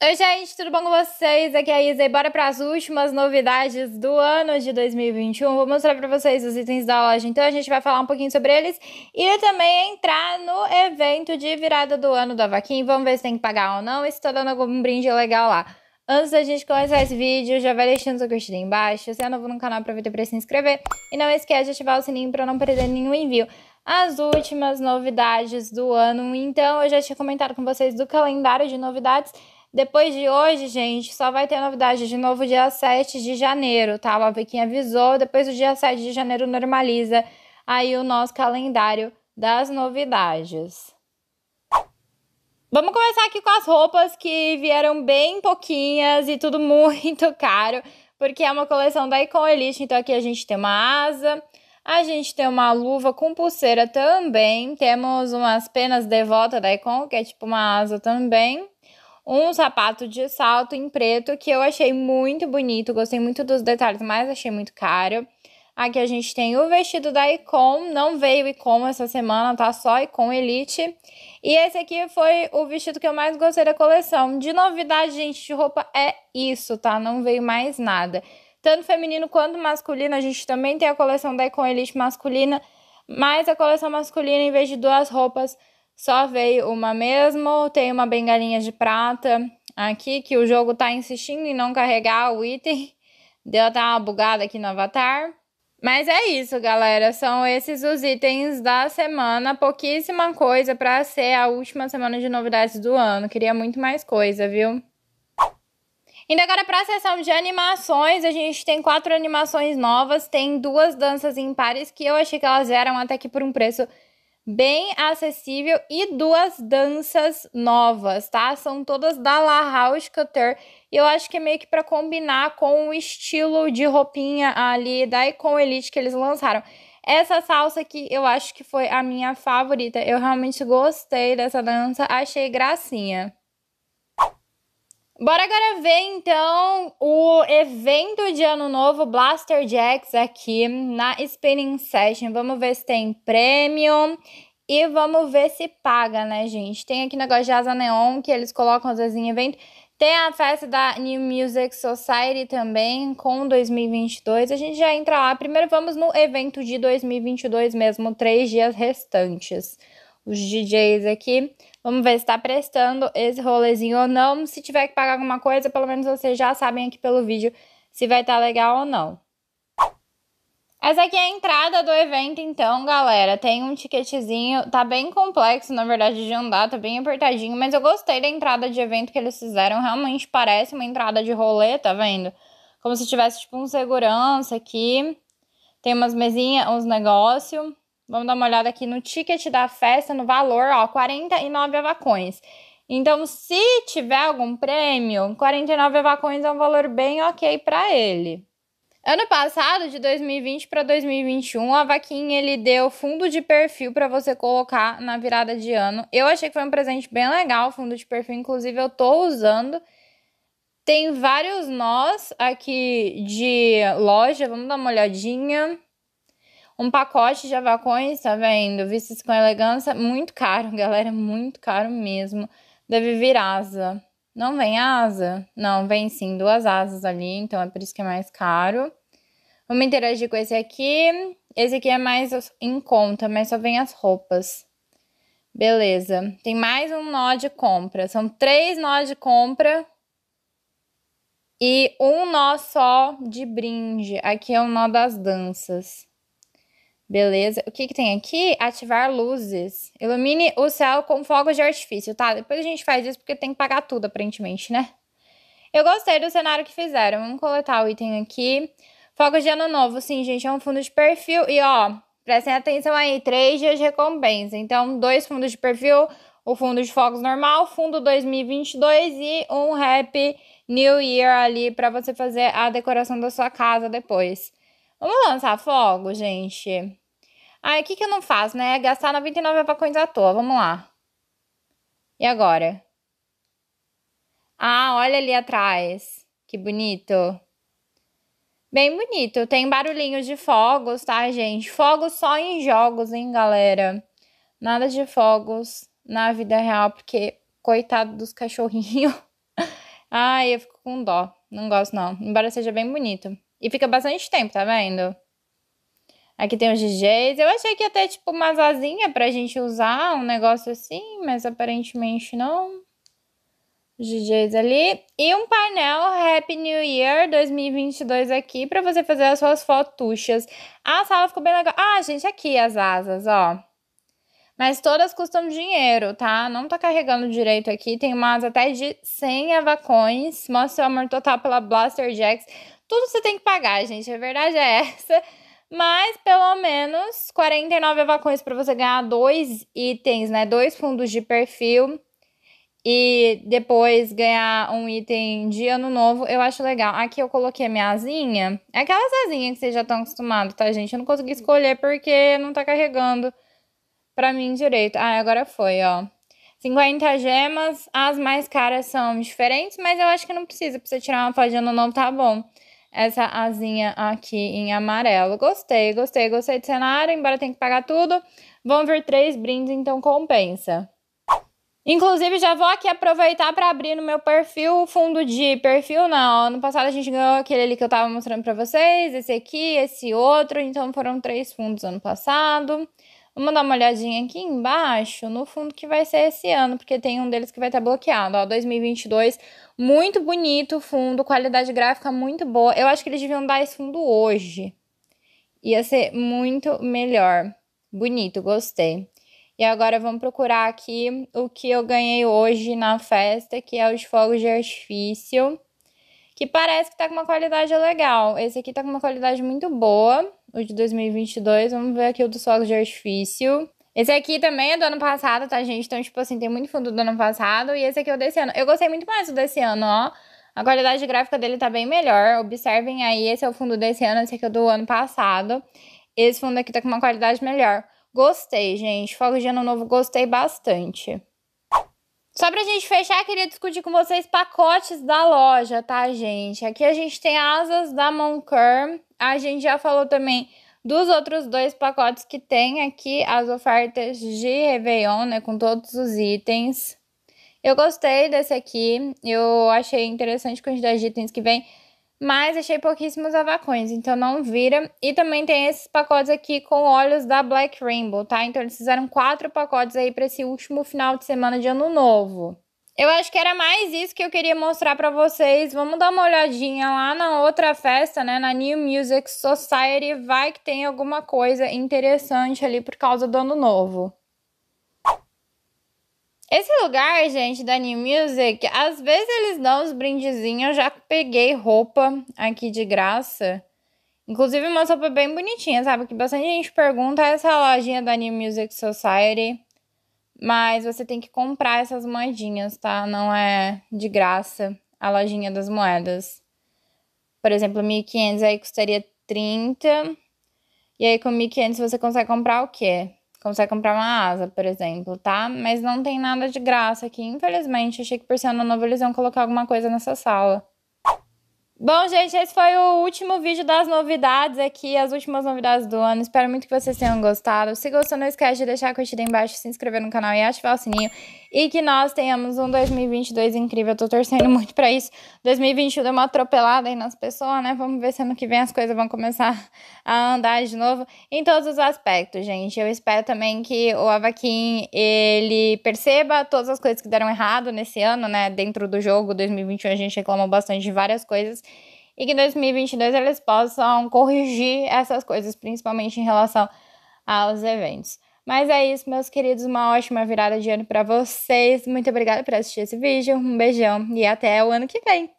Oi, gente, tudo bom com vocês? Aqui é a Isa e bora para as últimas novidades do ano de 2021. Vou mostrar para vocês os itens da loja, então a gente vai falar um pouquinho sobre eles e também entrar no evento de virada do ano da Vaquinha. Vamos ver se tem que pagar ou não e se tá dando algum brinde legal lá. Antes da gente começar esse vídeo, já vai deixando seu curtir embaixo. Se é novo no canal, aproveita para se inscrever e não esquece de ativar o sininho para não perder nenhum envio as últimas novidades do ano. Então, eu já tinha comentado com vocês do calendário de novidades. Depois de hoje, gente, só vai ter novidade de novo dia 7 de janeiro, tá? A Lovequinha avisou, depois do dia 7 de janeiro normaliza aí o nosso calendário das novidades. Vamos começar aqui com as roupas que vieram bem pouquinhas e tudo muito caro, porque é uma coleção da Icon Elite, então aqui a gente tem uma asa, a gente tem uma luva com pulseira também, temos umas penas devota da Icon, que é tipo uma asa também, um sapato de salto em preto que eu achei muito bonito, gostei muito dos detalhes, mas achei muito caro. Aqui a gente tem o vestido da Icon, não veio Icon essa semana, tá só Icon Elite. E esse aqui foi o vestido que eu mais gostei da coleção. De novidade, gente, de roupa é isso, tá? Não veio mais nada. Tanto feminino quanto masculino, a gente também tem a coleção da Icon Elite masculina, mas a coleção masculina, em vez de duas roupas, só veio uma mesmo, tem uma bengalinha de prata aqui que o jogo tá insistindo em não carregar o item. Deu até uma bugada aqui no avatar. Mas é isso, galera. São esses os itens da semana. Pouquíssima coisa para ser a última semana de novidades do ano. Queria muito mais coisa, viu? Indo agora para a sessão de animações, a gente tem quatro animações novas, tem duas danças em pares que eu achei que elas eram até que por um preço bem acessível e duas danças novas, tá? São todas da La House Cutter. E eu acho que é meio que para combinar com o estilo de roupinha ali da Icon Elite que eles lançaram. Essa salsa aqui eu acho que foi a minha favorita. Eu realmente gostei dessa dança, achei gracinha. Bora agora ver então o evento de ano novo Blaster Jacks aqui na Spinning Session. Vamos ver se tem prêmio e vamos ver se paga, né, gente? Tem aqui negócio de asa neon que eles colocam às vezes em evento. Tem a festa da New Music Society também com 2022. A gente já entra lá. Primeiro vamos no evento de 2022 mesmo, três dias restantes os DJs aqui. Vamos ver se tá prestando esse rolezinho ou não. Se tiver que pagar alguma coisa, pelo menos vocês já sabem aqui pelo vídeo se vai estar tá legal ou não. Essa aqui é a entrada do evento, então, galera. Tem um ticketzinho, tá bem complexo, na verdade, de andar, tá bem apertadinho, mas eu gostei da entrada de evento que eles fizeram. Realmente parece uma entrada de rolê, tá vendo? Como se tivesse, tipo, um segurança aqui. Tem umas mesinhas, uns negócios. Vamos dar uma olhada aqui no ticket da festa, no valor, ó, 49 avacões. Então, se tiver algum prêmio, 49 avacões é um valor bem ok para ele. Ano passado, de 2020 para 2021, a Vaquinha ele deu fundo de perfil para você colocar na virada de ano. Eu achei que foi um presente bem legal, fundo de perfil, inclusive eu tô usando. Tem vários nós aqui de loja, vamos dar uma olhadinha. Um pacote de avacões, tá vendo? Vistas com elegância, muito caro, galera, muito caro mesmo. Deve vir asa. Não vem asa? Não, vem sim duas asas ali, então é por isso que é mais caro. Vamos interagir com esse aqui. Esse aqui é mais em conta, mas só vem as roupas. Beleza. Tem mais um nó de compra. São três nós de compra e um nó só de brinde. Aqui é o nó das danças. Beleza. O que, que tem aqui? Ativar luzes. Ilumine o céu com fogos de artifício, tá? Depois a gente faz isso porque tem que pagar tudo, aparentemente, né? Eu gostei do cenário que fizeram. Vamos coletar o item aqui. Fogos de ano novo. Sim, gente, é um fundo de perfil. E, ó, prestem atenção aí. Três dias de recompensa. Então, dois fundos de perfil, o fundo de fogos normal, fundo 2022 e um Happy New Year ali para você fazer a decoração da sua casa depois. Vamos lançar fogo, gente. Aí, o que que eu não faço, né? Gastar 99 pra coisa à toa, vamos lá. E agora? Ah, olha ali atrás. Que bonito. Bem bonito. Tem barulhinho de fogos, tá, gente? Fogos só em jogos, hein, galera? Nada de fogos na vida real, porque coitado dos cachorrinhos. Ai, eu fico com dó. Não gosto, não. Embora seja bem bonito. E fica bastante tempo, tá vendo? Aqui tem os DJs. Eu achei que ia ter, tipo, uma asinha pra gente usar, um negócio assim, mas aparentemente não. Os DJs ali. E um painel Happy New Year 2022 aqui pra você fazer as suas fotuchas. A sala ficou bem legal. Ah, gente, aqui as asas, ó. Mas todas custam dinheiro, tá? Não tá carregando direito aqui. Tem umas até de 100 avacões. Mostra o amor total pela Blaster Jacks. Tudo você tem que pagar, gente. A verdade é essa. Mas pelo menos 49 vacões para você ganhar dois itens, né? Dois fundos de perfil e depois ganhar um item de ano novo, eu acho legal. Aqui eu coloquei a minha asinha. É aquelas asinhas que vocês já estão acostumados, tá, gente? Eu não consegui escolher porque não tá carregando pra mim direito. Ah, agora foi, ó. 50 gemas. As mais caras são diferentes, mas eu acho que não precisa. para você tirar uma foto de ano novo, tá bom essa asinha aqui em amarelo. Gostei, gostei, gostei do cenário, embora tenha que pagar tudo. Vão vir três brindes, então compensa. Inclusive, já vou aqui aproveitar para abrir no meu perfil, fundo de perfil, não. Ano passado a gente ganhou aquele ali que eu tava mostrando para vocês, esse aqui, esse outro. Então, foram três fundos ano passado. Vamos dar uma olhadinha aqui embaixo, no fundo que vai ser esse ano, porque tem um deles que vai estar bloqueado, ó, 2022, muito bonito o fundo, qualidade gráfica muito boa. Eu acho que eles deviam dar esse fundo hoje. Ia ser muito melhor. Bonito, gostei. E agora vamos procurar aqui o que eu ganhei hoje na festa, que é os fogos de artifício que parece que tá com uma qualidade legal. Esse aqui tá com uma qualidade muito boa, o de 2022. Vamos ver aqui o dos fogos de artifício. Esse aqui também é do ano passado, tá, gente? Então, tipo assim, tem muito fundo do ano passado. E esse aqui é o desse ano. Eu gostei muito mais do desse ano, ó. A qualidade gráfica dele tá bem melhor. Observem aí, esse é o fundo desse ano, esse aqui é do ano passado. Esse fundo aqui tá com uma qualidade melhor. Gostei, gente. Fogo de ano novo, gostei bastante. Só pra gente fechar, queria discutir com vocês pacotes da loja, tá, gente? Aqui a gente tem asas da Moncur. A gente já falou também dos outros dois pacotes que tem aqui, as ofertas de Réveillon, né? Com todos os itens. Eu gostei desse aqui. Eu achei interessante a quantidade de itens que vem mas achei pouquíssimos avacões, então não vira. E também tem esses pacotes aqui com óleos da Black Rainbow, tá? Então eles fizeram quatro pacotes aí para esse último final de semana de ano novo. Eu acho que era mais isso que eu queria mostrar para vocês. Vamos dar uma olhadinha lá na outra festa, né? Na New Music Society. Vai que tem alguma coisa interessante ali por causa do ano novo. Esse lugar, gente, da New Music, às vezes eles dão os brindezinhos. Eu já peguei roupa aqui de graça. Inclusive uma roupa bem bonitinha, sabe? Que bastante gente pergunta é essa lojinha da New Music Society. Mas você tem que comprar essas moedinhas, tá? Não é de graça a lojinha das moedas. Por exemplo, 1.500 aí custaria 30. E aí com 1.500 você consegue comprar o quê? consegue comprar uma asa, por exemplo, tá? Mas não tem nada de graça aqui. Infelizmente, achei que por ser ano novo eles iam colocar alguma coisa nessa sala. Bom, gente, esse foi o último vídeo das novidades aqui, as últimas novidades do ano. Espero muito que vocês tenham gostado. Se gostou, não esquece de deixar a curtida embaixo, se inscrever no canal e ativar o sininho. E que nós tenhamos um 2022 incrível. Eu tô torcendo muito pra isso. 2021 deu uma atropelada aí nas pessoas, né? Vamos ver se ano que vem as coisas vão começar a andar de novo em todos os aspectos, gente. Eu espero também que o Avaquim, ele perceba todas as coisas que deram errado nesse ano, né? Dentro do jogo 2021 a gente reclamou bastante de várias coisas e que em 2022 eles possam corrigir essas coisas, principalmente em relação aos eventos. Mas é isso, meus queridos, uma ótima virada de ano para vocês. Muito obrigada por assistir esse vídeo. Um beijão e até o ano que vem.